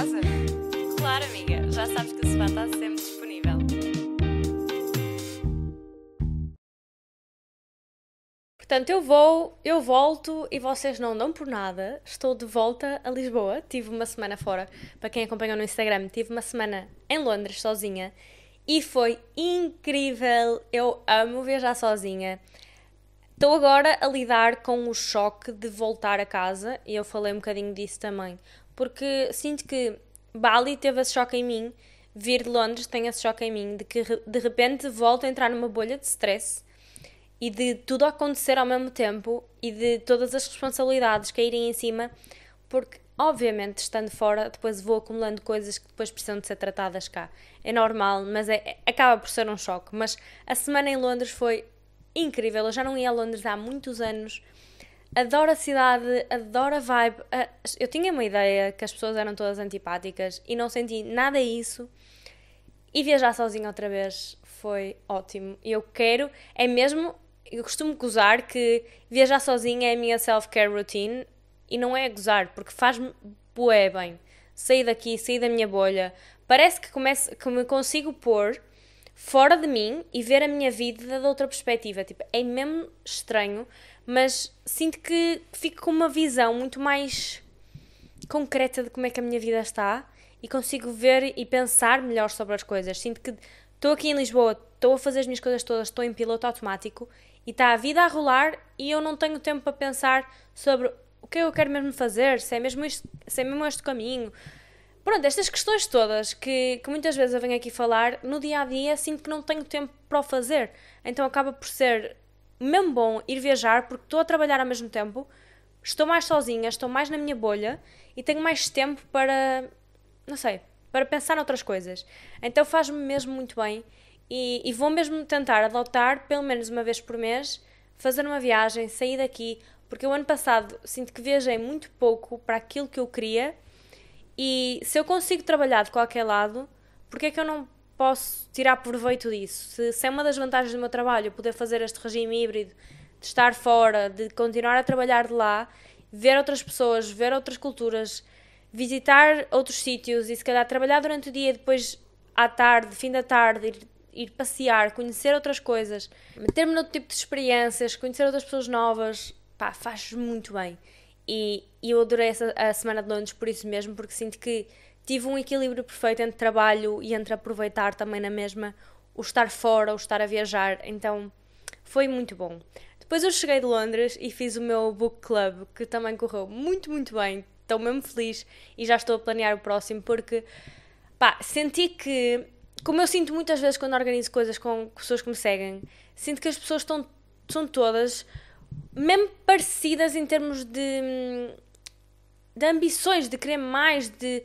casa? Claro, amiga, já sabes que o sofá está sempre disponível. Portanto, eu vou, eu volto e vocês não dão por nada. Estou de volta a Lisboa. Tive uma semana fora. Para quem acompanhou no Instagram, tive uma semana em Londres sozinha e foi incrível. Eu amo viajar sozinha. Estou agora a lidar com o choque de voltar a casa e eu falei um bocadinho disso também porque sinto que Bali teve esse choque em mim, vir de Londres tem esse choque em mim, de que de repente volto a entrar numa bolha de stress e de tudo acontecer ao mesmo tempo e de todas as responsabilidades caírem em cima, porque obviamente estando fora depois vou acumulando coisas que depois precisam de ser tratadas cá. É normal, mas é, é acaba por ser um choque. Mas a semana em Londres foi incrível. Eu já não ia a Londres há muitos anos adoro a cidade, adoro a vibe. Ah, eu tinha uma ideia que as pessoas eram todas antipáticas e não senti nada isso. E viajar sozinha outra vez foi ótimo. Eu quero, é mesmo, eu costumo gozar que viajar sozinha é a minha self-care routine e não é gozar, porque faz-me bué bem. Sair daqui, sair da minha bolha. Parece que, comece, que me consigo pôr fora de mim e ver a minha vida de outra perspectiva. Tipo, é mesmo estranho, mas sinto que fico com uma visão muito mais concreta de como é que a minha vida está e consigo ver e pensar melhor sobre as coisas. Sinto que estou aqui em Lisboa, estou a fazer as minhas coisas todas, estou em piloto automático e está a vida a rolar e eu não tenho tempo para pensar sobre o que é eu quero mesmo fazer, se é mesmo, se é mesmo este caminho. Pronto, estas questões todas que, que muitas vezes eu venho aqui falar, no dia a dia sinto que não tenho tempo para o fazer. Então acaba por ser mesmo bom ir viajar porque estou a trabalhar ao mesmo tempo, estou mais sozinha, estou mais na minha bolha e tenho mais tempo para, não sei, para pensar noutras coisas. Então faz-me mesmo muito bem e, e, vou mesmo tentar adotar, pelo menos uma vez por mês, fazer uma viagem, sair daqui, porque o ano passado sinto que viajei muito pouco para aquilo que eu queria e se eu consigo trabalhar de qualquer lado, porque é que eu não posso tirar proveito disso? Se, se é uma das vantagens do meu trabalho, poder fazer este regime híbrido, de estar fora, de continuar a trabalhar de lá, ver outras pessoas, ver outras culturas, visitar outros sítios e se calhar trabalhar durante o dia e depois à tarde, fim da tarde, ir, ir passear, conhecer outras coisas, meter-me noutro tipo de experiências, conhecer outras pessoas novas, pá, faz muito bem. E, e eu adorei essa, a semana de Londres por isso mesmo, porque sinto que tive um equilíbrio perfeito entre trabalho e entre aproveitar também na mesma o estar fora, o estar a viajar, então foi muito bom. Depois eu cheguei de Londres e fiz o meu book club, que também correu muito, muito bem. Estou mesmo feliz e já estou a planear o próximo, porque pá, senti que, como eu sinto muitas vezes quando organizo coisas com pessoas que me seguem, sinto que as pessoas estão, são todas mesmo parecidas em termos de, hum, de ambições, de querer mais, de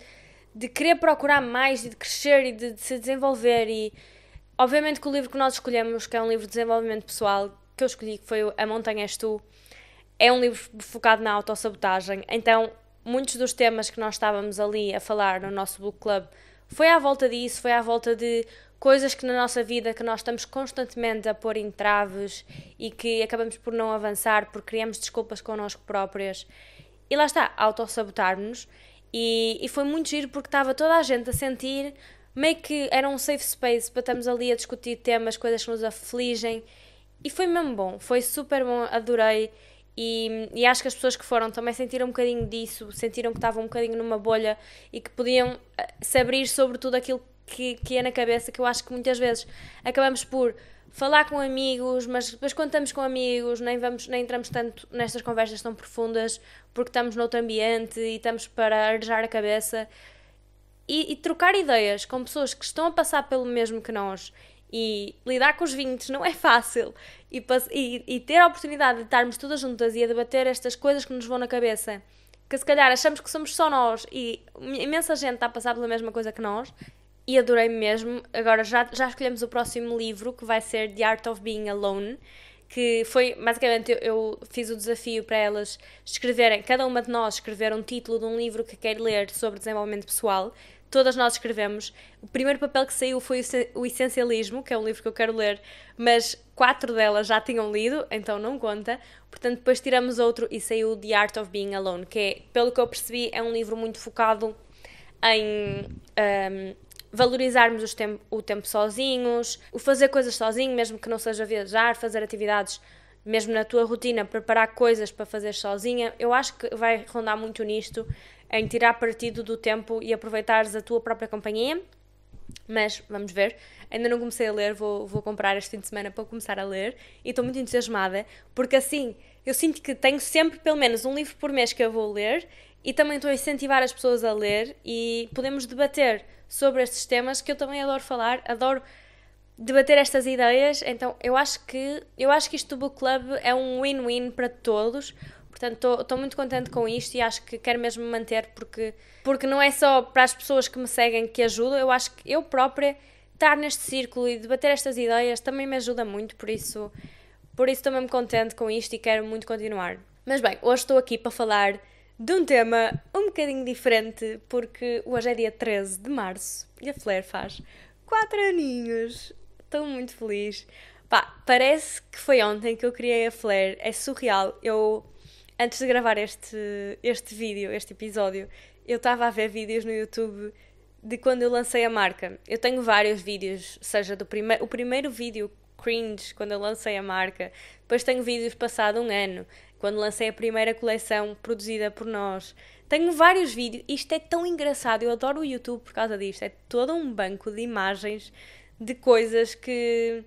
de querer procurar mais e de crescer e de, de, se desenvolver. E obviamente que o livro que nós escolhemos, que é um livro de desenvolvimento pessoal, que eu escolhi, que foi A Montanha És Tu, é um livro focado na autossabotagem. Então, muitos dos temas que nós estávamos ali a falar no nosso book club foi à volta disso, foi à volta de coisas que na nossa vida que nós estamos constantemente a pôr em traves e que acabamos por não avançar porque criamos desculpas connosco próprias. E lá está, autossabotar-nos. nos e, e foi muito giro porque estava toda a gente a sentir meio que era um safe space para estarmos ali a discutir temas, coisas que nos afligem. E foi mesmo bom, foi super bom, adorei. E, e acho que as pessoas que foram também sentiram um bocadinho disso, sentiram que estavam um bocadinho numa bolha e que podiam eh, se abrir sobre tudo aquilo que, que é na cabeça, que eu acho que muitas vezes acabamos por falar com amigos, mas depois quando estamos com amigos nem, vamos, nem entramos tanto nestas conversas tão profundas porque estamos noutro ambiente e estamos para arejar a cabeça. E, e trocar ideias com pessoas que estão a passar pelo mesmo que nós e lidar com os vintes não é fácil e, e, e, ter a oportunidade de estarmos todas juntas e a debater estas coisas que nos vão na cabeça que se calhar achamos que somos só nós e imensa gente está a passar pela mesma coisa que nós e adorei mesmo. Agora já, já escolhemos o próximo livro, que vai ser The Art of Being Alone, que foi basicamente eu, eu, fiz o desafio para elas escreverem, cada uma de nós escrever um título de um livro que quer ler sobre desenvolvimento pessoal. Todas nós escrevemos. O primeiro papel que saiu foi o Essencialismo, que é um livro que eu quero ler, mas quatro delas já tinham lido, então não conta. Portanto, depois tiramos outro e saiu The Art of Being Alone, que é, pelo que eu percebi, é um livro muito focado em um, valorizarmos o tempo sozinhos, o fazer coisas sozinho, mesmo que não seja viajar, fazer atividades mesmo na tua rotina, preparar coisas para fazer sozinha, eu acho que vai rondar muito nisto, em tirar partido do tempo e aproveitares a tua própria companhia. Mas vamos ver, ainda não comecei a ler, vou, vou comprar este fim de semana para começar a ler e estou muito entusiasmada, porque assim eu sinto que tenho sempre pelo menos um livro por mês que eu vou ler e também estou a incentivar as pessoas a ler e podemos debater sobre estes temas que eu também adoro falar, adoro debater estas ideias. Então, eu acho que eu acho que isto do book club é um win-win para todos. Portanto, estou muito contente com isto e acho que quero mesmo manter porque porque não é só para as pessoas que me seguem que ajudam, eu acho que eu própria estar neste círculo e debater estas ideias também me ajuda muito, por isso por isso estou mesmo contente com isto e quero muito continuar. Mas bem, hoje estou aqui para falar de um tema um bocadinho diferente, porque hoje é dia 13 de março e a Flair faz 4 aninhos. Estou muito feliz. Pá, parece que foi ontem que eu criei a Flair, é surreal. Eu, antes de gravar este, este vídeo, este episódio, eu estava a ver vídeos no YouTube de quando eu lancei a marca. Eu tenho vários vídeos, seja do prime o primeiro vídeo cringe quando eu lancei a marca. Depois tenho vídeos passado um ano quando lancei a primeira coleção produzida por nós. Tenho vários vídeos, isto é tão engraçado, eu adoro o YouTube por causa disto. É todo um banco de imagens de coisas que,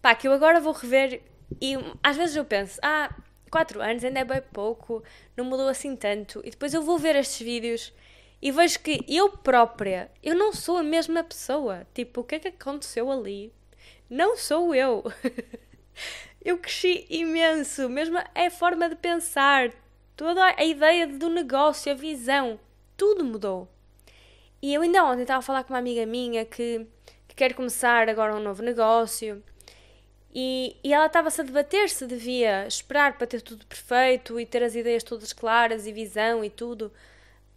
pá, que eu agora vou rever e às vezes eu penso, ah, 4 anos ainda é bem pouco, não mudou assim tanto. E depois eu vou ver estes vídeos e vejo que eu própria, eu não sou a mesma pessoa. Tipo, o que é que aconteceu ali? Não sou eu. eu cresci imenso, mesmo é a forma de pensar, toda a ideia do negócio, a visão, tudo mudou. E eu ainda ontem estava a falar com uma amiga minha que, que quer começar agora um novo negócio e, e ela estava-se a debater se devia esperar para ter tudo perfeito e ter as ideias todas claras e visão e tudo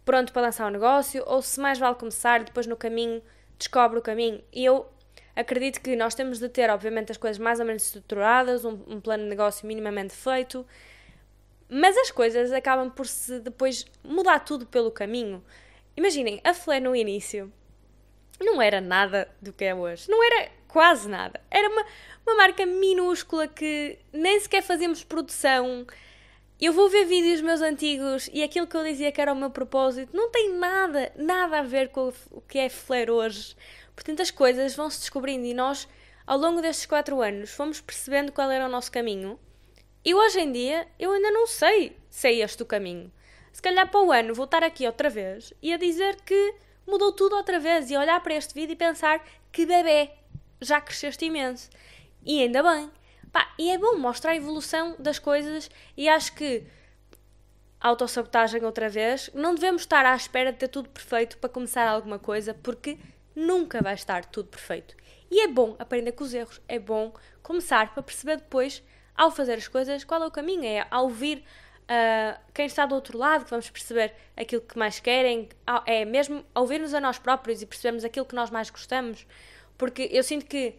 pronto para lançar o um negócio ou se mais vale começar depois no caminho descobre o caminho. E eu Acredito que nós temos de ter, obviamente, as coisas mais ou menos estruturadas, um, um plano de negócio minimamente feito, mas as coisas acabam por se depois mudar tudo pelo caminho. Imaginem, a Flé no início não era nada do que é hoje. Não era quase nada. Era uma, uma marca minúscula que nem sequer fazíamos produção. Eu vou ver vídeos meus antigos e aquilo que eu dizia que era o meu propósito não tem nada, nada a ver com o que é Flair hoje. Portanto, as coisas vão se descobrindo e nós, ao longo destes quatro anos, fomos percebendo qual era o nosso caminho. E hoje em dia, eu ainda não sei se é este o caminho. Se calhar para o ano vou estar aqui outra vez e a dizer que mudou tudo outra vez e olhar para este vídeo e pensar que bebê, já cresceste imenso. E ainda bem. Pá, e é bom mostrar a evolução das coisas e acho que autossabotagem outra vez, não devemos estar à espera de ter tudo perfeito para começar alguma coisa, porque nunca vai estar tudo perfeito. E é bom aprender com os erros, é bom começar para perceber depois, ao fazer as coisas, qual é o caminho. É ao ouvir uh, quem está do outro lado que vamos perceber aquilo que mais querem, ah, é mesmo ouvir-nos a nós próprios e percebermos aquilo que nós mais gostamos. Porque eu sinto que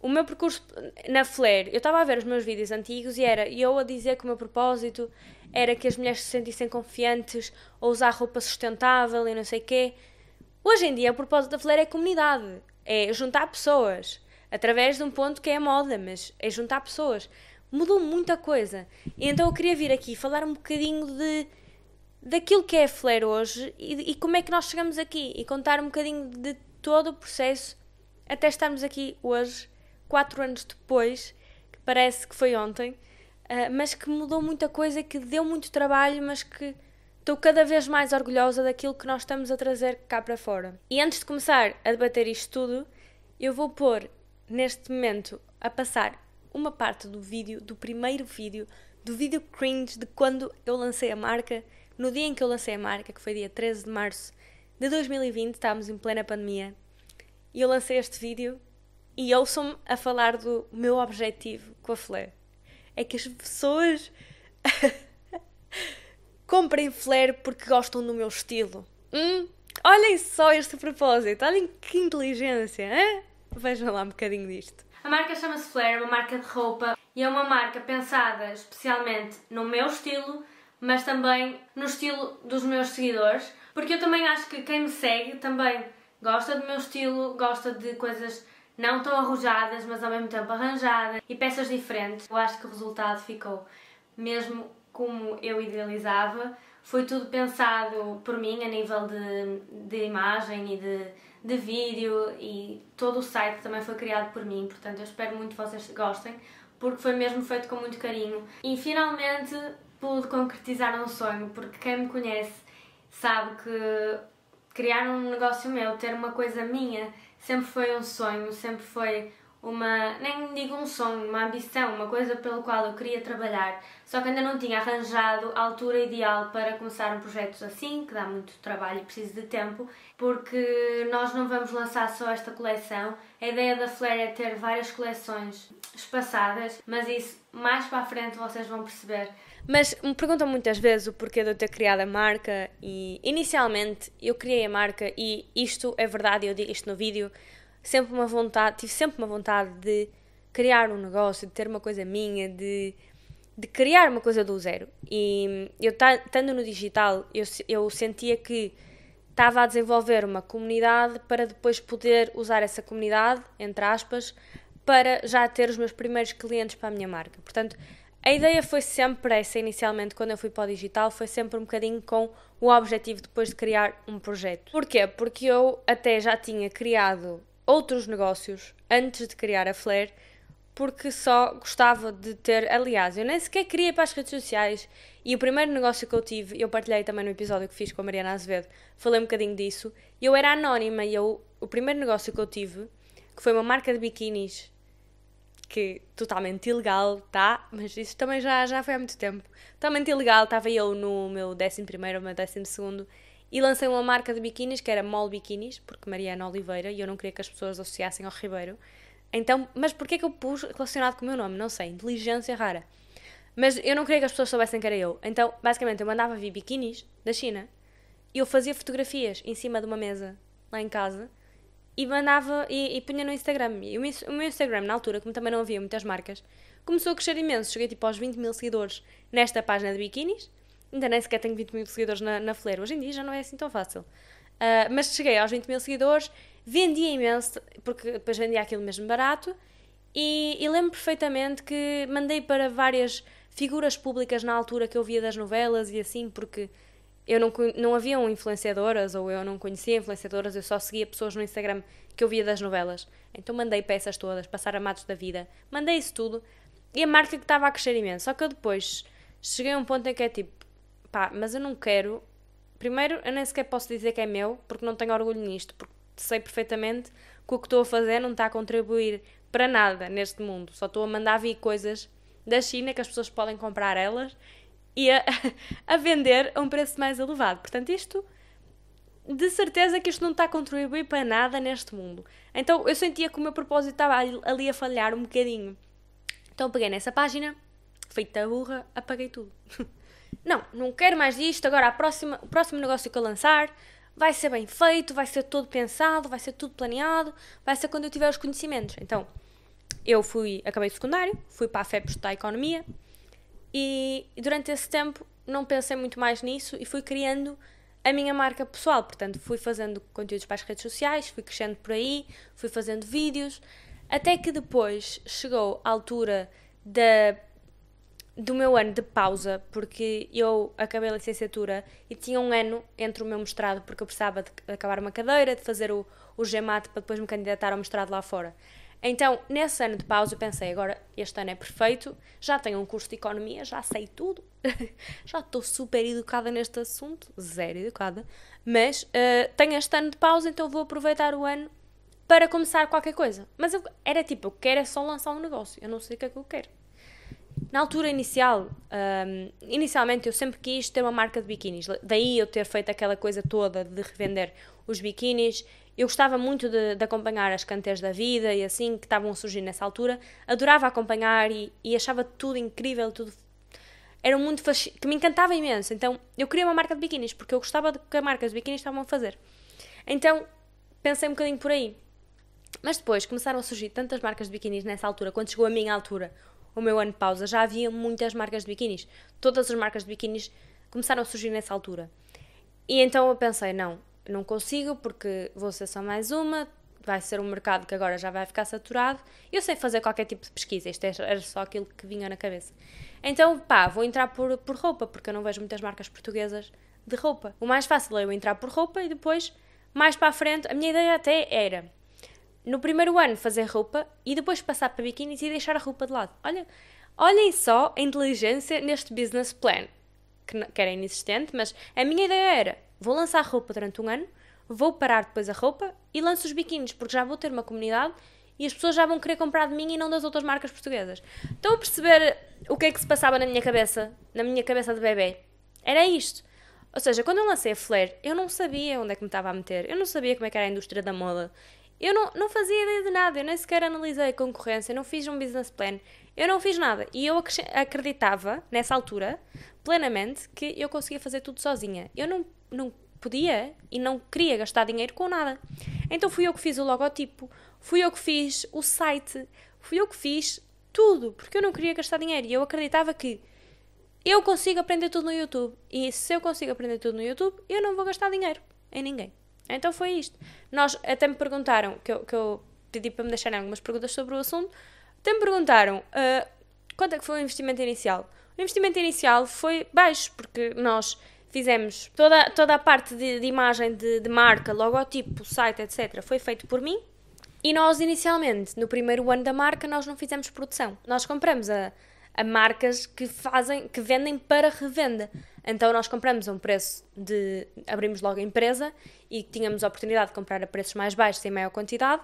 o meu percurso na Flair, eu estava a ver os meus vídeos antigos e era eu a dizer que o meu propósito era que as mulheres se sentissem confiantes ou usar roupa sustentável e não sei o quê. Hoje em dia, o propósito da fileira é comunidade, é juntar pessoas, através de um ponto que é a moda, mas é juntar pessoas. Mudou muita coisa. E então eu queria vir aqui falar um bocadinho de daquilo que é a Flair hoje e, e, como é que nós chegamos aqui e contar um bocadinho de todo o processo até estarmos aqui hoje, quatro anos depois, que parece que foi ontem, uh, mas que mudou muita coisa, que deu muito trabalho, mas que estou cada vez mais orgulhosa daquilo que nós estamos a trazer cá para fora. E antes de começar a debater isto tudo, eu vou pôr neste momento a passar uma parte do vídeo, do primeiro vídeo, do vídeo cringe de quando eu lancei a marca, no dia em que eu lancei a marca, que foi dia 13 de março de 2020, estávamos em plena pandemia, e eu lancei este vídeo e ouçam-me a falar do meu objetivo com a Fleur. É que as pessoas. Comprem flare porque gostam do meu estilo. Hum? Olhem só este propósito, olhem que inteligência, hein? Vejam lá um bocadinho disto. A marca chama-se Flair, é uma marca de roupa e é uma marca pensada especialmente no meu estilo, mas também no estilo dos meus seguidores, porque eu também acho que quem me segue também gosta do meu estilo, gosta de coisas não tão arrojadas, mas ao mesmo tempo arranjadas e peças diferentes. Eu acho que o resultado ficou mesmo como eu idealizava. Foi tudo pensado por mim a nível de, de imagem e de, de vídeo e todo o site também foi criado por mim, portanto eu espero muito que vocês gostem porque foi mesmo feito com muito carinho e finalmente pude concretizar um sonho porque quem me conhece sabe que criar um negócio meu, ter uma coisa minha sempre foi um sonho, sempre foi uma, nem digo um sonho, uma ambição, uma coisa pelo qual eu queria trabalhar, só que ainda não tinha arranjado a altura ideal para começar um projeto assim, que dá muito trabalho e precisa de tempo, porque nós não vamos lançar só esta coleção. A ideia da Flare é ter várias coleções espaçadas, mas isso mais para a frente vocês vão perceber. Mas me perguntam muitas vezes o porquê de eu ter criado a marca e inicialmente eu criei a marca e isto é verdade, eu digo isto no vídeo, sempre uma vontade, tive sempre uma vontade de criar um negócio, de ter uma coisa minha, de, de criar uma coisa do zero. E eu, estando no digital, eu, eu sentia que estava a desenvolver uma comunidade para depois poder usar essa comunidade, entre aspas, para já ter os meus primeiros clientes para a minha marca. Portanto, a ideia foi sempre essa, inicialmente, quando eu fui para o digital, foi sempre um bocadinho com o objetivo depois de criar um projeto. Porquê? Porque eu até já tinha criado outros negócios antes de criar a Flair, porque só gostava de ter. Aliás, eu nem sequer queria ir para as redes sociais e o primeiro negócio que eu tive, eu partilhei também no episódio que fiz com a Mariana Azevedo, falei um bocadinho disso. Eu era anónima e eu, o primeiro negócio que eu tive, que foi uma marca de biquinis, que totalmente ilegal, tá? Mas isso também já, já foi há muito tempo. Totalmente ilegal, estava eu no meu 11 primeiro ou meu 12 segundo e lancei uma marca de biquínis que era Mol Biquínis, porque Mariana Oliveira, e eu não queria que as pessoas associassem ao Ribeiro. Então, mas porquê que eu pus relacionado com o meu nome? Não sei, inteligência rara. Mas eu não queria que as pessoas soubessem que era eu. Então, basicamente, eu mandava vir biquínis da China e eu fazia fotografias em cima de uma mesa lá em casa e mandava e, e punha no Instagram. E o meu, o meu Instagram, na altura, como também não havia muitas marcas, começou a crescer imenso. Cheguei tipo aos 20 mil seguidores nesta página de biquínis ainda nem sequer tenho 20 mil seguidores na, na Flare. Hoje em dia já não é assim tão fácil. Uh, mas cheguei aos 20 mil seguidores, vendia imenso, porque depois vendia aquilo mesmo barato, e, e lembro perfeitamente que mandei para várias figuras públicas na altura que eu via das novelas e assim, porque eu não, não haviam influenciadoras ou eu não conhecia influenciadoras, eu só seguia pessoas no Instagram que eu via das novelas. Então mandei peças todas, passar a da vida, mandei isso tudo e a marca que estava a crescer imenso. Só que eu depois cheguei a um ponto em que é tipo, Pá, mas eu não quero. Primeiro, eu nem sequer posso dizer que é meu, porque não tenho orgulho nisto, porque sei perfeitamente que o que estou a fazer não está a contribuir para nada neste mundo. Só estou a mandar vir coisas da China que as pessoas podem comprar elas e a, a vender a um preço mais elevado. Portanto, isto de certeza que isto não está a contribuir para nada neste mundo. Então eu sentia que o meu propósito estava ali a falhar um bocadinho. Então peguei nessa página, feita burra, apaguei tudo. não, não quero mais disto, agora a próxima, o próximo negócio que eu lançar vai ser bem feito, vai ser todo pensado, vai ser tudo planeado, vai ser quando eu tiver os conhecimentos. Então, eu fui, acabei de secundário, fui para a FEP estudar Economia e durante esse tempo não pensei muito mais nisso e fui criando a minha marca pessoal. Portanto, fui fazendo conteúdos para as redes sociais, fui crescendo por aí, fui fazendo vídeos, até que depois chegou a altura da do meu ano de pausa, porque eu acabei a licenciatura e tinha um ano entre o meu mestrado, porque eu precisava de acabar uma cadeira, de fazer o, o GMAT para depois me candidatar ao mestrado lá fora. Então, nesse ano de pausa, eu pensei: agora este ano é perfeito, já tenho um curso de economia, já sei tudo, já estou super educada neste assunto, zero educada, mas uh, tenho este ano de pausa, então vou aproveitar o ano para começar qualquer coisa. Mas eu, era tipo: eu quero é só lançar um negócio, eu não sei o que é que eu quero. Na altura inicial, um, inicialmente eu sempre quis ter uma marca de biquínis, daí eu ter feito aquela coisa toda de revender os biquínis. Eu gostava muito de, de acompanhar as canteiras da vida e assim que estavam a surgir nessa altura. Adorava acompanhar e, e achava tudo incrível, tudo era muito mundo que me encantava imenso. Então, eu queria uma marca de biquínis, porque eu gostava do que as marcas de biquínis estavam a fazer. Então, pensei um bocadinho por aí. Mas depois começaram a surgir tantas marcas de biquínis nessa altura, quando chegou a minha altura, o meu ano de pausa, já havia muitas marcas de biquínis. Todas as marcas de biquínis começaram a surgir nessa altura. E então eu pensei, não, não consigo porque vou ser só mais uma, vai ser um mercado que agora já vai ficar saturado. Eu sei fazer qualquer tipo de pesquisa, isto é, era só aquilo que vinha na cabeça. Então, pá, vou entrar por, por roupa, porque eu não vejo muitas marcas portuguesas de roupa. O mais fácil é eu entrar por roupa e depois, mais para a frente, a minha ideia até era no primeiro ano fazer roupa e depois passar para biquínis e deixar a roupa de lado. Olha, olhem só a inteligência neste business plan, que, que era inexistente, mas a minha ideia era, vou lançar roupa durante um ano, vou parar depois a roupa e lanço os biquínis, porque já vou ter uma comunidade e as pessoas já vão querer comprar de mim e não das outras marcas portuguesas. Estão a perceber o que é que se passava na minha cabeça, na minha cabeça de bebê? Era isto. Ou seja, quando eu lancei a Flair, eu não sabia onde é que me estava a meter, eu não sabia como é que era a indústria da moda, eu não, não fazia ideia de nada, eu nem sequer analisei a concorrência, não fiz um business plan, eu não fiz nada. E eu acreditava, nessa altura, plenamente, que eu conseguia fazer tudo sozinha. Eu não, não podia e não queria gastar dinheiro com nada. Então fui eu que fiz o logotipo, fui eu que fiz o site, fui eu que fiz tudo, porque eu não queria gastar dinheiro. E eu acreditava que eu consigo aprender tudo no YouTube. E se eu consigo aprender tudo no YouTube, eu não vou gastar dinheiro em ninguém. Então foi isto. Nós até me perguntaram, que eu, que eu pedi para me deixarem algumas perguntas sobre o assunto, até me perguntaram uh, quanto é que foi o investimento inicial. O investimento inicial foi baixo, porque nós fizemos toda, toda a parte de, de imagem de, de, marca, logotipo, site, etc., foi feito por mim. E nós, inicialmente, no primeiro ano da marca, nós não fizemos produção. Nós compramos a, a marcas que fazem, que vendem para revenda. Então nós compramos a um preço de. abrimos logo a empresa e tínhamos a oportunidade de comprar a preços mais baixos e em maior quantidade,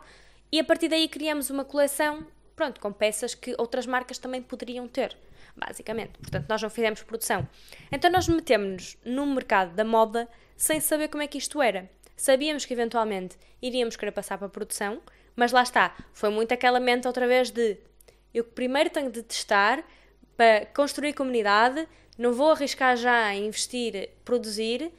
e a partir daí criamos uma coleção, pronto, com peças que outras marcas também poderiam ter, basicamente. Portanto, nós não fizemos produção. Então nós metemos-nos no mercado da moda sem saber como é que isto era. Sabíamos que eventualmente iríamos querer passar para a produção, mas lá está, foi muito aquela mente outra vez de eu primeiro tenho de testar para construir comunidade, não vou arriscar já a investir, produzir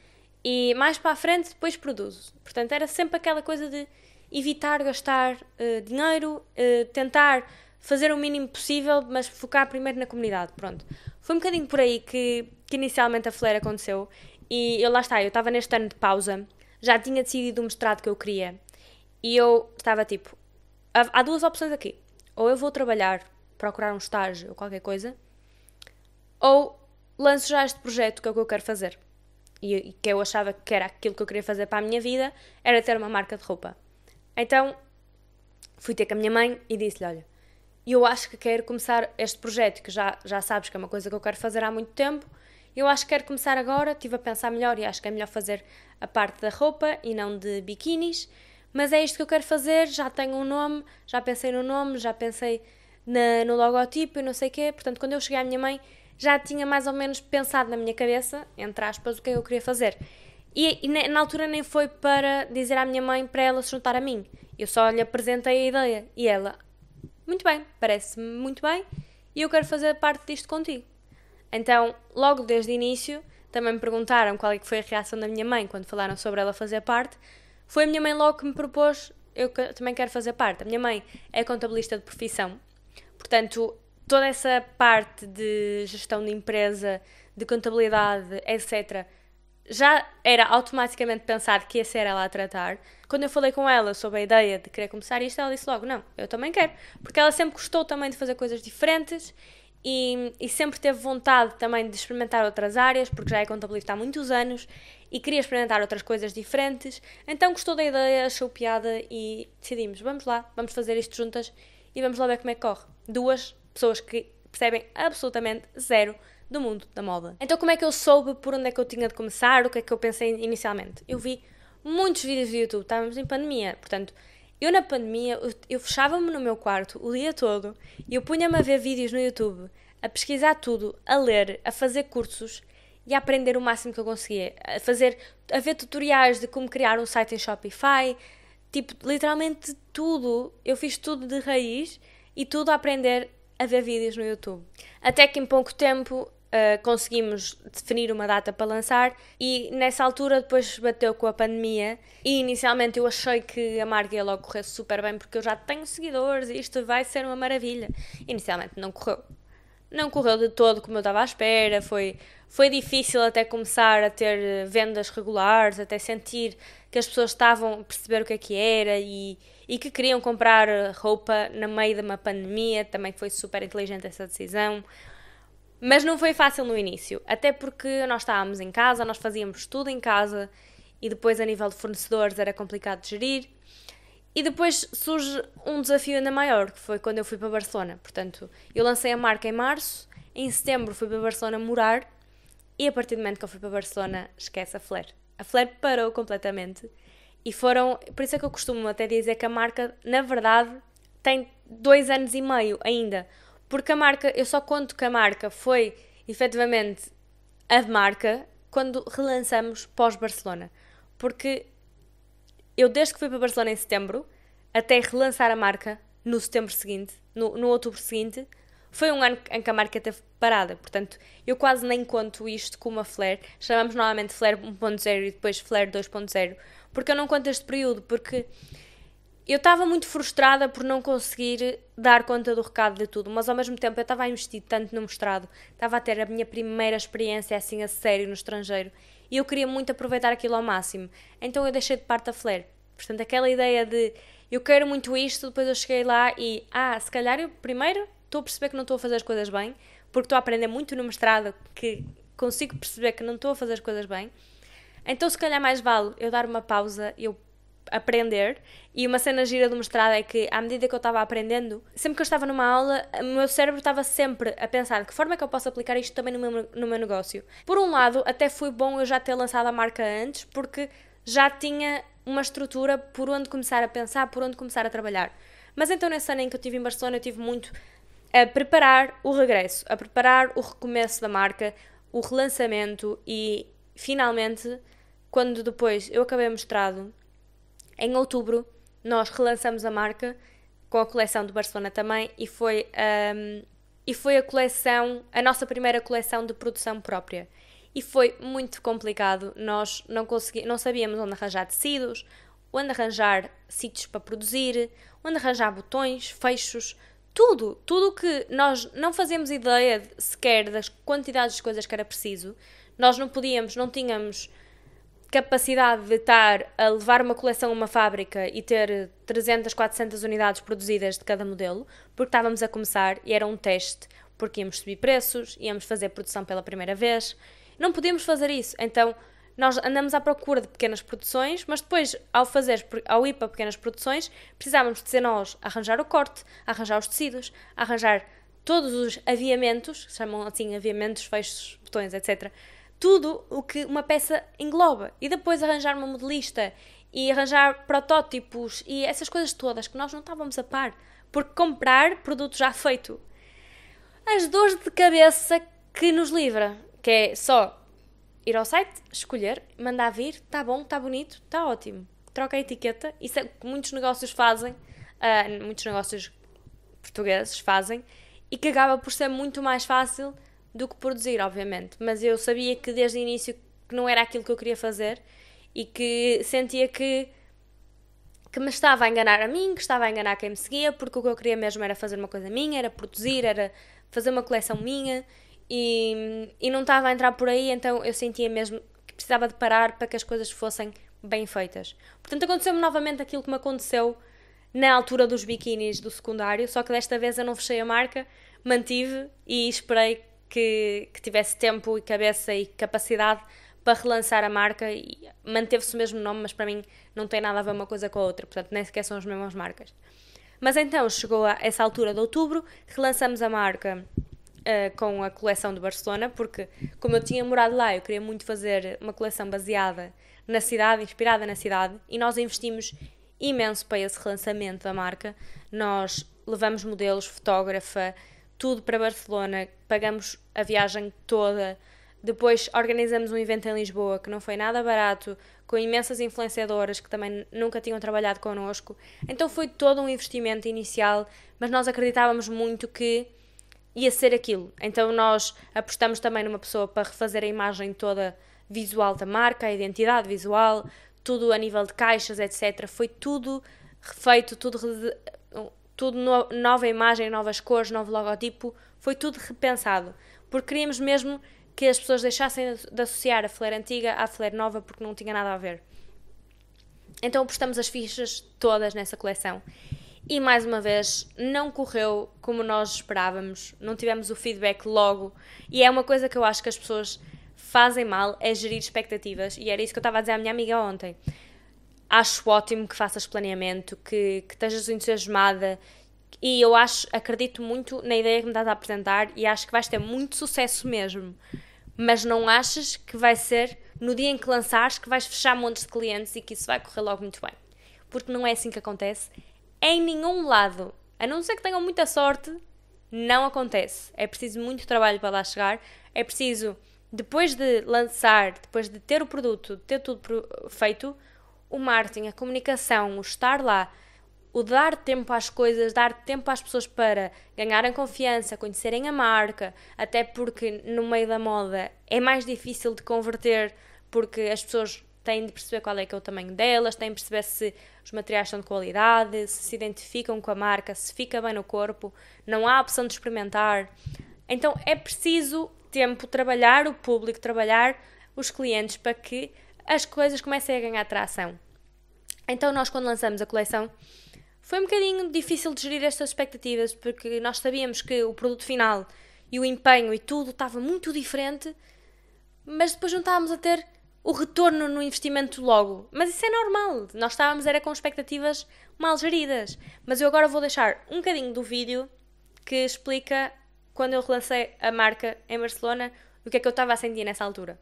e mais para a frente depois produzo. Portanto, era sempre aquela coisa de evitar gastar uh, dinheiro, uh, tentar fazer o mínimo possível, mas focar primeiro na comunidade. Pronto. Foi um bocadinho por aí que, que inicialmente a Fleira aconteceu e eu lá está, eu estava neste ano de pausa, já tinha decidido o mestrado que eu queria e eu estava tipo: há duas opções aqui. Ou eu vou trabalhar, procurar um estágio ou qualquer coisa, ou lanço já este projeto que é o que eu quero fazer. E, e que eu achava que era aquilo que eu queria fazer para a minha vida, era ter uma marca de roupa. Então, fui ter com a minha mãe e disse-lhe, olha, eu acho que quero começar este projeto, que já, já sabes que é uma coisa que eu quero fazer há muito tempo, eu acho que quero começar agora, estive a pensar melhor e acho que é melhor fazer a parte da roupa e não de biquinis, mas é isto que eu quero fazer, já tenho um nome, já pensei no nome, já pensei na, no logotipo e não sei o quê, portanto quando eu cheguei à minha mãe já tinha mais ou menos pensado na minha cabeça, entre aspas, o que é eu queria fazer. E, e, na altura nem foi para dizer à minha mãe para ela se juntar a mim. Eu só lhe apresentei a ideia e ela, muito bem, parece-me muito bem e eu quero fazer parte disto contigo. Então, logo desde o início, também me perguntaram qual é que foi a reação da minha mãe quando falaram sobre ela fazer parte. Foi a minha mãe logo que me propôs, eu também quero fazer parte. A minha mãe é contabilista de profissão, portanto, toda essa parte de gestão de empresa, de contabilidade, etc., já era automaticamente pensado que essa era ela a tratar. Quando eu falei com ela sobre a ideia de querer começar isto, ela disse logo: Não, eu também quero. Porque ela sempre gostou também de fazer coisas diferentes e, e sempre teve vontade também de experimentar outras áreas, porque já é contabilista há muitos anos e queria experimentar outras coisas diferentes. Então gostou da ideia, achou piada e decidimos: Vamos lá, vamos fazer isto juntas e vamos lá ver como é que corre. Duas pessoas que percebem absolutamente zero do mundo da moda. Então, como é que eu soube por onde é que eu tinha de começar? O que é que eu pensei inicialmente? Eu vi muitos vídeos do YouTube, estávamos em pandemia, portanto, eu na pandemia, eu, fechava-me no meu quarto o dia todo e eu punha-me a ver vídeos no YouTube, a pesquisar tudo, a ler, a fazer cursos e a aprender o máximo que eu conseguia, a fazer, a ver tutoriais de como criar um site em Shopify, tipo, literalmente tudo, eu fiz tudo de raiz e tudo a aprender a ver vídeos no YouTube. Até que em pouco tempo uh, conseguimos definir uma data para lançar e nessa altura depois bateu com a pandemia e inicialmente eu achei que a marca ia logo correr super bem porque eu já tenho seguidores e isto vai ser uma maravilha. Inicialmente não correu não correu de todo como eu estava à espera, foi, foi difícil até começar a ter eh, vendas regulares, até sentir que as pessoas estavam a perceber o que é que era e, e que queriam comprar eh, roupa no meio de uma pandemia, também foi super inteligente essa decisão. Mas não foi fácil no início, até porque nós estávamos em casa, nós fazíamos tudo em casa e depois a nível de fornecedores era complicado de gerir. E depois surge um desafio ainda maior, que foi quando eu fui para Barcelona. Portanto, eu lancei a marca em março, em setembro fui para Barcelona morar, e a partir do momento que eu fui para Barcelona, esquece a Flair. A Flair parou completamente. E foram. Por isso é que eu costumo até dizer que a marca, na verdade, tem dois anos e meio ainda. Porque a marca, eu só conto que a marca foi efetivamente a marca quando relançamos pós-Barcelona. Porque eu desde que fui para Barcelona em setembro, até relançar a marca no setembro seguinte, no, no outubro seguinte, foi um ano em que a marca teve parada. Portanto, eu quase nem conto isto com uma flare. Chamamos novamente flare 1.0 e depois flare 2.0, porque eu não conto este período, porque eu estava muito frustrada por não conseguir dar conta do recado de tudo, mas ao mesmo tempo eu estava a investir tanto no mostrado estava a ter a minha primeira experiência assim a sério no estrangeiro e eu queria muito aproveitar aquilo ao máximo. Então eu deixei de parte a flare. Portanto, aquela ideia de eu quero muito isto, depois eu cheguei lá e, ah, se calhar eu primeiro estou a perceber que não estou a fazer as coisas bem, porque estou a aprender muito no mestrado que consigo perceber que não estou a fazer as coisas bem. Então, se calhar mais vale eu dar uma pausa, eu aprender. E uma cena gira do mestrado é que, à medida que eu estava aprendendo, sempre que eu estava numa aula, o meu cérebro estava sempre a pensar de que forma é que eu posso aplicar isto também no meu, no meu negócio. Por um lado, até foi bom eu já ter lançado a marca antes, porque já tinha uma estrutura por onde começar a pensar, por onde começar a trabalhar. Mas então, nesse ano em que eu estive em Barcelona, eu tive muito a preparar o regresso, a preparar o recomeço da marca, o relançamento e, finalmente, quando depois eu acabei mostrado em outubro, nós relançamos a marca com a coleção do Barcelona também e foi, um, e foi a coleção, a nossa primeira coleção de produção própria. E foi muito complicado, nós não, consegui, não sabíamos onde arranjar tecidos, onde arranjar sítios para produzir, onde arranjar botões, fechos, tudo, tudo que nós não fazemos ideia sequer das quantidades de coisas que era preciso, nós não podíamos, não tínhamos capacidade de estar a levar uma coleção a uma fábrica e ter 300, 400 unidades produzidas de cada modelo, porque estávamos a começar e era um teste, porque íamos subir preços, íamos fazer produção pela primeira vez. Não podíamos fazer isso, então nós andamos à procura de pequenas produções, mas depois, ao, fazer, ao ir para pequenas produções, precisávamos de ser nós arranjar o corte, arranjar os tecidos, arranjar todos os aviamentos, chamam assim aviamentos, fechos, botões, etc., tudo o que uma peça engloba. E depois arranjar uma modelista e arranjar protótipos e essas coisas todas que nós não estávamos a par, porque comprar produto já feito. As dores de cabeça que nos livra, que é só ir ao site, escolher, mandar vir, está bom, está bonito, está ótimo. Troca a etiqueta, isso é o que muitos negócios fazem, uh, muitos negócios portugueses fazem, e que acaba por ser muito mais fácil do que produzir, obviamente. Mas eu sabia que desde o início que não era aquilo que eu queria fazer e que sentia que que me estava a enganar a mim, que estava a enganar quem me seguia, porque o que eu queria mesmo era fazer uma coisa minha, era produzir, era fazer uma coleção minha e, e não estava a entrar por aí, então eu sentia mesmo que precisava de parar para que as coisas fossem bem feitas. Portanto, aconteceu-me novamente aquilo que me aconteceu na altura dos biquínis do secundário, só que desta vez eu não fechei a marca, mantive e esperei que, que tivesse tempo e cabeça e capacidade para relançar a marca e manteve-se o mesmo nome, mas para mim não tem nada a ver uma coisa com a outra, portanto nem sequer são as mesmas marcas. Mas então chegou a essa altura de outubro, relançamos a marca uh, com a coleção de Barcelona, porque como eu tinha morado lá, eu queria muito fazer uma coleção baseada na cidade, inspirada na cidade, e nós investimos imenso para esse relançamento da marca. Nós levamos modelos, fotógrafa, tudo para Barcelona, pagamos a viagem toda. Depois organizamos um evento em Lisboa que não foi nada barato, com imensas influenciadoras que também nunca tinham trabalhado connosco. Então foi todo um investimento inicial, mas nós acreditávamos muito que ia ser aquilo. Então nós apostamos também numa pessoa para refazer a imagem toda visual da marca, a identidade visual, tudo a nível de caixas, etc. Foi tudo refeito, tudo, tudo nova imagem, novas cores, novo logotipo, foi tudo repensado porque queríamos mesmo que as pessoas deixassem de associar a flare antiga à flare nova porque não tinha nada a ver. Então postamos as fichas todas nessa coleção. E mais uma vez, não correu como nós esperávamos, não tivemos o feedback logo. E é uma coisa que eu acho que as pessoas fazem mal, é gerir expectativas. E era isso que eu estava a dizer à minha amiga ontem. Acho ótimo que faças planeamento, que, que estejas entusiasmada e eu acho, acredito muito na ideia que me estás a apresentar e acho que vais ter muito sucesso mesmo. Mas não achas que vai ser no dia em que lançares que vais fechar montes de clientes e que isso vai correr logo muito bem. Porque não é assim que acontece. Em nenhum lado, a não ser que tenham muita sorte, não acontece. É preciso muito trabalho para lá chegar. É preciso, depois de lançar, depois de ter o produto, de ter tudo feito, o marketing, a comunicação, o estar lá, o dar tempo às coisas, dar tempo às pessoas para ganharem confiança, conhecerem a marca, até porque no meio da moda é mais difícil de converter porque as pessoas têm de perceber qual é que é o tamanho delas, têm de perceber se os materiais são de qualidade, se se identificam com a marca, se fica bem no corpo, não há opção de experimentar. Então é preciso tempo trabalhar o público, trabalhar os clientes para que as coisas comecem a ganhar tração. Então nós quando lançamos a coleção foi um bocadinho difícil de gerir estas expectativas, porque nós sabíamos que o produto final e o empenho e tudo estava muito diferente, mas depois não estávamos a ter o retorno no investimento logo. Mas isso é normal, nós estávamos era com expectativas mal geridas. Mas eu agora vou deixar um bocadinho do vídeo que explica quando eu relancei a marca em Barcelona, o que é que eu estava a sentir nessa altura.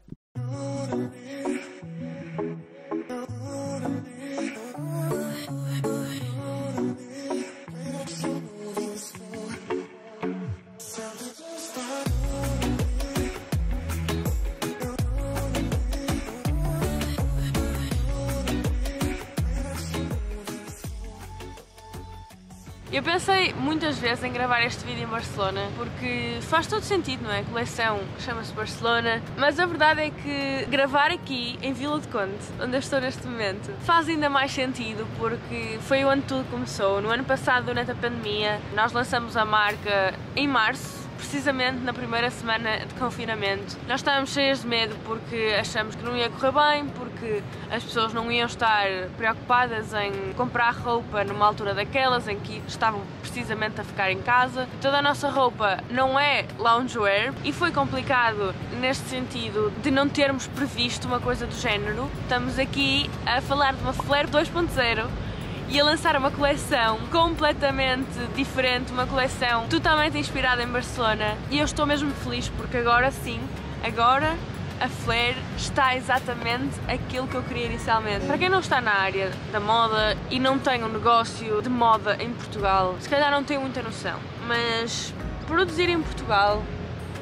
Eu pensei muitas vezes em gravar este vídeo em Barcelona, porque faz todo sentido, não é? A coleção chama-se Barcelona, mas a verdade é que gravar aqui, em Vila de Conde, onde eu estou neste momento, faz ainda mais sentido, porque foi onde tudo começou. No ano passado, durante a pandemia, nós lançamos a marca em março, precisamente na primeira semana de confinamento. Nós estávamos cheias de medo porque achamos que não ia correr bem, porque as pessoas não iam estar preocupadas em comprar roupa numa altura daquelas em que estavam precisamente a ficar em casa. Toda a nossa roupa não é loungewear e foi complicado neste sentido de não termos previsto uma coisa do género. Estamos aqui a falar de uma flare 2.0 ia lançar uma coleção completamente diferente, uma coleção totalmente inspirada em Barcelona. E eu estou mesmo feliz porque agora sim, agora a Flair está exatamente aquilo que eu queria inicialmente. Para quem não está na área da moda e não tem um negócio de moda em Portugal, se calhar não tem muita noção, mas produzir em Portugal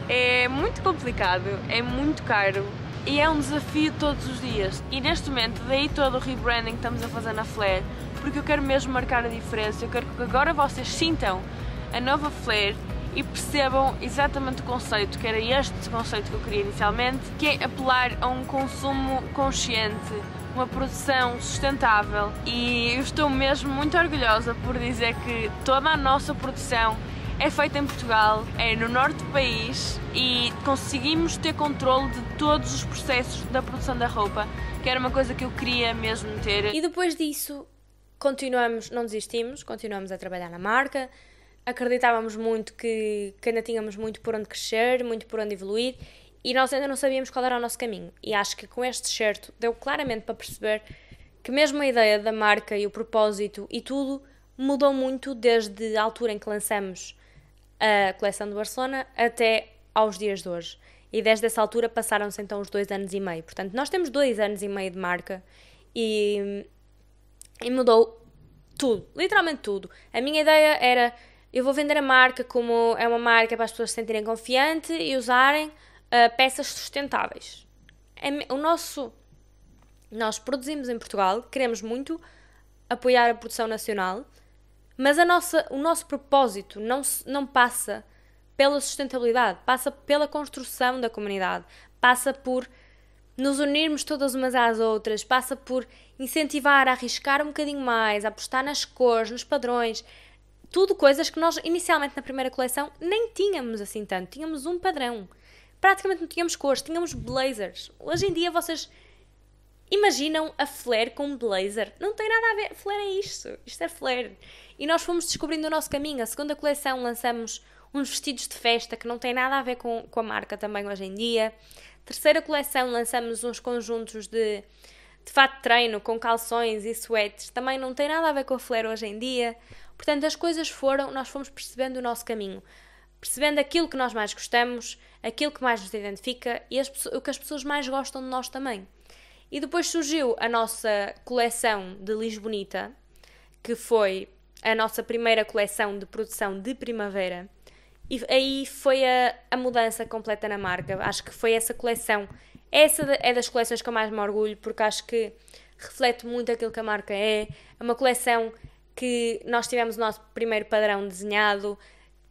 é muito complicado, é muito caro, e é um desafio todos os dias. E neste momento, daí todo o rebranding que estamos a fazer na Flair, porque eu quero mesmo marcar a diferença. Eu quero que agora vocês sintam a nova flare e percebam exatamente o conceito, que era este conceito que eu queria inicialmente, que é apelar a um consumo consciente, uma produção sustentável. E eu estou mesmo muito orgulhosa por dizer que toda a nossa produção é feita em Portugal, é no norte do país e conseguimos ter controle de todos os processos da produção da roupa, que era uma coisa que eu queria mesmo ter. E depois disso, continuamos, não desistimos, continuamos a trabalhar na marca, acreditávamos muito que, que ainda tínhamos muito por onde crescer, muito por onde evoluir e nós ainda não sabíamos qual era o nosso caminho. E acho que com este certo deu claramente para perceber que mesmo a ideia da marca e o propósito e tudo mudou muito desde a altura em que lançamos a coleção do Barcelona até aos dias de hoje. E desde essa altura passaram-se então os dois anos e meio. Portanto, nós temos dois anos e meio de marca e e mudou tudo, literalmente tudo. A minha ideia era: eu vou vender a marca como é uma marca para as pessoas se sentirem confiante e usarem uh, peças sustentáveis. É, o nosso. Nós produzimos em Portugal, queremos muito apoiar a produção nacional, mas a nossa, o nosso propósito não, não passa pela sustentabilidade, passa pela construção da comunidade, passa por nos unirmos todas umas às outras, passa por incentivar a arriscar um bocadinho mais, a apostar nas cores, nos padrões, tudo coisas que nós inicialmente na primeira coleção nem tínhamos assim tanto, tínhamos um padrão. Praticamente não tínhamos cores, tínhamos blazers. Hoje em dia vocês imaginam a flare com um blazer? Não tem nada a ver, flare é isto, isto é flare. E nós fomos descobrindo o nosso caminho. A segunda coleção lançamos uns vestidos de festa que não têm nada a ver com, com a marca também hoje em dia. Terceira coleção, lançamos uns conjuntos de, de fato de treino com calções e suetes, também não tem nada a ver com a flare hoje em dia. Portanto, as coisas foram, nós fomos percebendo o nosso caminho, percebendo aquilo que nós mais gostamos, aquilo que mais nos identifica e as, o que as pessoas mais gostam de nós também. E depois surgiu a nossa coleção de Lisbonita, que foi a nossa primeira coleção de produção de primavera, e aí foi a, a mudança completa na marca. Acho que foi essa coleção. Essa é das coleções que eu mais me orgulho, porque acho que reflete muito aquilo que a marca é. É uma coleção que nós tivemos o nosso primeiro padrão desenhado,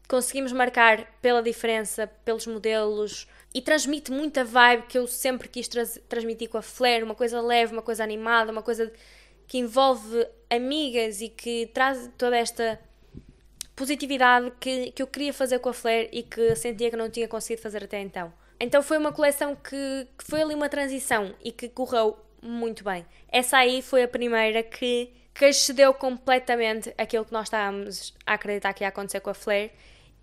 conseguimos marcar pela diferença, pelos modelos e transmite muita vibe que eu sempre quis tra transmitir com a Flair, uma coisa leve, uma coisa animada, uma coisa que envolve amigas e que traz toda esta positividade que, que eu queria fazer com a Flair e que sentia que não tinha conseguido fazer até então. Então foi uma coleção que, que foi ali uma transição e que correu muito bem. Essa aí foi a primeira que, que excedeu completamente aquilo que nós estávamos a acreditar que ia acontecer com a Flair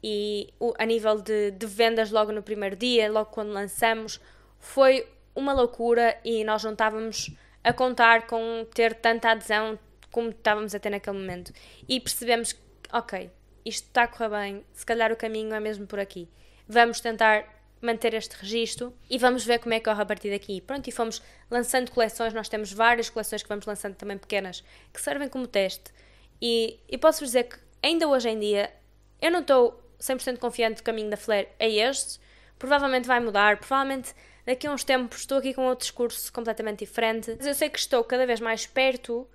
e o, a nível de, de vendas logo no primeiro dia, logo quando lançamos, foi uma loucura e nós não estávamos a contar com ter tanta adesão como estávamos a ter naquele momento. E percebemos que, ok, isto está a correr bem, se calhar o caminho é mesmo por aqui. Vamos tentar manter este registro e vamos ver como é que corre a partir daqui. Pronto, e fomos lançando coleções, nós temos várias coleções que vamos lançando também pequenas, que servem como teste. E, e posso-vos dizer que ainda hoje em dia eu não estou 100% confiante que o caminho da Flair é este, provavelmente vai mudar, provavelmente daqui a uns tempos estou aqui com outro discurso completamente diferente, mas eu sei que estou cada vez mais perto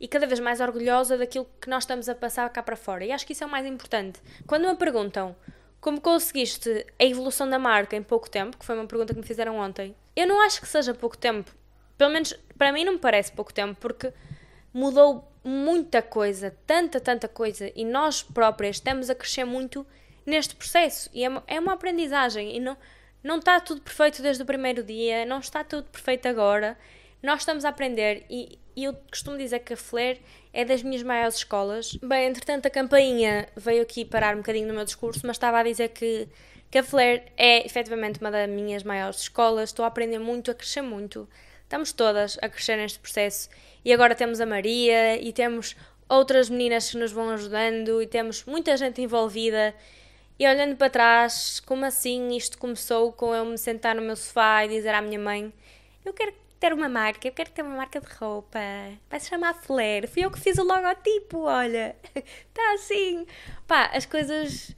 e cada vez mais orgulhosa daquilo que nós estamos a passar cá para fora. E acho que isso é o mais importante. Quando me perguntam como conseguiste a evolução da marca em pouco tempo, que foi uma pergunta que me fizeram ontem, eu não acho que seja pouco tempo. Pelo menos para mim não me parece pouco tempo, porque mudou muita coisa, tanta, tanta coisa, e nós próprias estamos a crescer muito neste processo. E é uma, é aprendizagem, e não, não está tudo perfeito desde o primeiro dia, não está tudo perfeito agora. Nós estamos a aprender e, e eu costumo dizer que a Flair é das minhas maiores escolas. Bem, entretanto, a campainha veio aqui parar um bocadinho no meu discurso, mas estava a dizer que, que a Flair é efetivamente uma das minhas maiores escolas. Estou a aprender muito, a crescer muito. Estamos todas a crescer neste processo. E agora temos a Maria e temos outras meninas que nos vão ajudando e temos muita gente envolvida. E olhando para trás, como assim isto começou com eu me sentar no meu sofá e dizer à minha mãe: Eu quero ter uma marca, eu quero ter uma marca de roupa. Vai se chamar Flair. Fui eu que fiz o logotipo, olha. Está assim. Pá, as coisas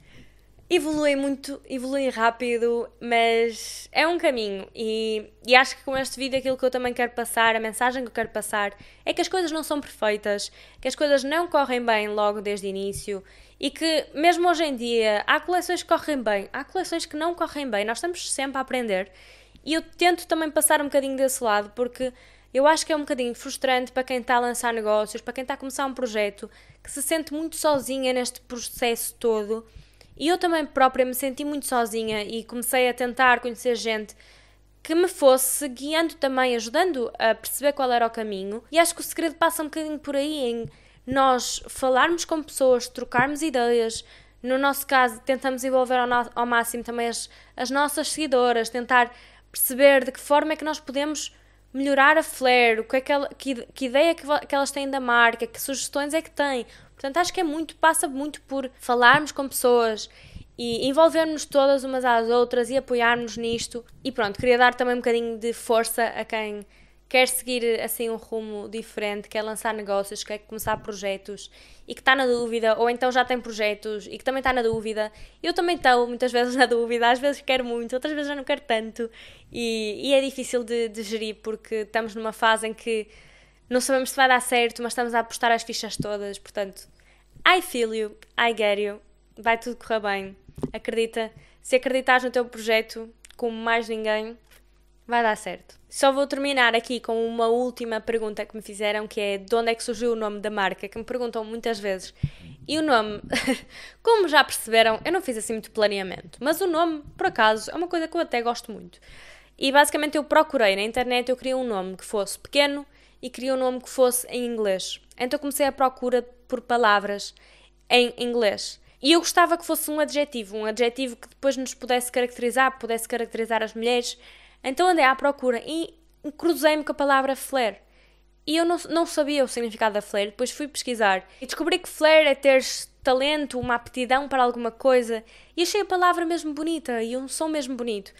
evoluem muito, evoluem rápido, mas é um caminho. E, e acho que com este vídeo aquilo que eu também quero passar, a mensagem que eu quero passar, é que as coisas não são perfeitas, que as coisas não correm bem logo desde o início e que mesmo hoje em dia há coleções que correm bem, há coleções que não correm bem, nós estamos sempre a aprender e eu tento também passar um bocadinho desse lado, porque eu acho que é um bocadinho frustrante para quem está a lançar negócios, para quem está a começar um projeto, que se sente muito sozinha neste processo todo. E eu também própria me senti muito sozinha e comecei a tentar conhecer gente que me fosse guiando também, ajudando a perceber qual era o caminho. E acho que o segredo passa um bocadinho por aí em nós falarmos com pessoas, trocarmos ideias. No nosso caso, tentamos envolver ao, ao máximo também as, as nossas seguidoras, tentar perceber de que forma é que nós podemos melhorar a flare, o que, é que, ela, que, que ideia é que, que elas têm da marca, que sugestões é que têm. Portanto, acho que é muito, passa muito por falarmos com pessoas e envolvermos todas umas às outras e apoiarmos nisto. E pronto, queria dar também um bocadinho de força a quem quer seguir assim um rumo diferente, quer lançar negócios, quer começar projetos e que está na dúvida, ou então já tem projetos e que também está na dúvida. Eu também estou muitas vezes na dúvida, às vezes quero muito, outras vezes já não quero tanto e, e é difícil de, de, gerir porque estamos numa fase em que não sabemos se vai dar certo, mas estamos a apostar as fichas todas, portanto, I feel you, I get you, vai tudo correr bem, acredita. Se acreditas no teu projeto, como mais ninguém, Vai dar certo. Só vou terminar aqui com uma última pergunta que me fizeram, que é de onde é que surgiu o nome da marca, que me perguntam muitas vezes. E o nome, como já perceberam, eu não fiz assim muito planeamento, mas o nome, por acaso, é uma coisa que eu até gosto muito. E basicamente eu procurei na internet, eu queria um nome que fosse pequeno e queria um nome que fosse em inglês. Então comecei a procura por palavras em inglês. E eu gostava que fosse um adjetivo, um adjetivo que depois nos pudesse caracterizar, pudesse caracterizar as mulheres, então andei à procura e cruzei-me com a palavra flare. E eu não, não sabia o significado da flare, depois fui pesquisar e descobri que flare é teres talento, uma aptidão para alguma coisa. E achei a palavra mesmo bonita e um som mesmo bonito.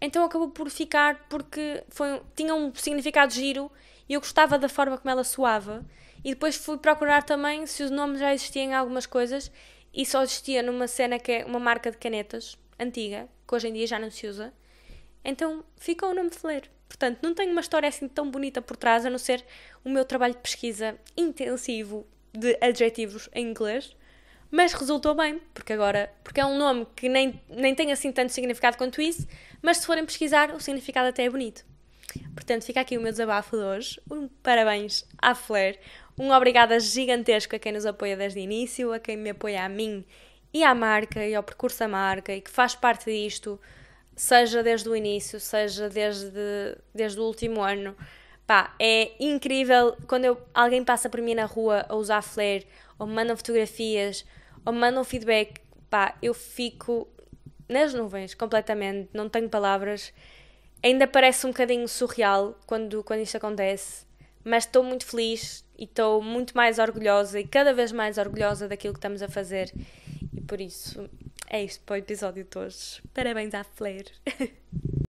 Então acabou por ficar porque foi, tinha um significado giro e eu gostava da forma como ela soava. E depois fui procurar também se os nomes já existiam em algumas coisas e só existia numa cena que é uma marca de canetas antiga, que hoje em dia já não se usa, então fica o nome Flair. Portanto, não tenho uma história assim tão bonita por trás, a não ser o meu trabalho de pesquisa intensivo de adjetivos em inglês. Mas resultou bem, porque agora, porque é um nome que nem, nem tem assim tanto significado quanto isso, mas se forem pesquisar, o significado até é bonito. Portanto, fica aqui o meu desabafo de hoje. Um parabéns à Flair, um obrigada gigantesco a quem nos apoia desde o início, a quem me apoia a mim e à marca e ao percurso da marca e que faz parte disto seja desde o início, seja desde, desde o último ano. Pá, é incrível quando eu, alguém passa por mim na rua a usar flare, ou me mandam fotografias, ou me mandam feedback. Pá, eu fico nas nuvens completamente, não tenho palavras. Ainda parece um bocadinho surreal quando, quando isto acontece, mas estou muito feliz e estou muito mais orgulhosa e cada vez mais orgulhosa daquilo que estamos a fazer. E por isso é isto para o episódio de hoje. Parabéns à Flair!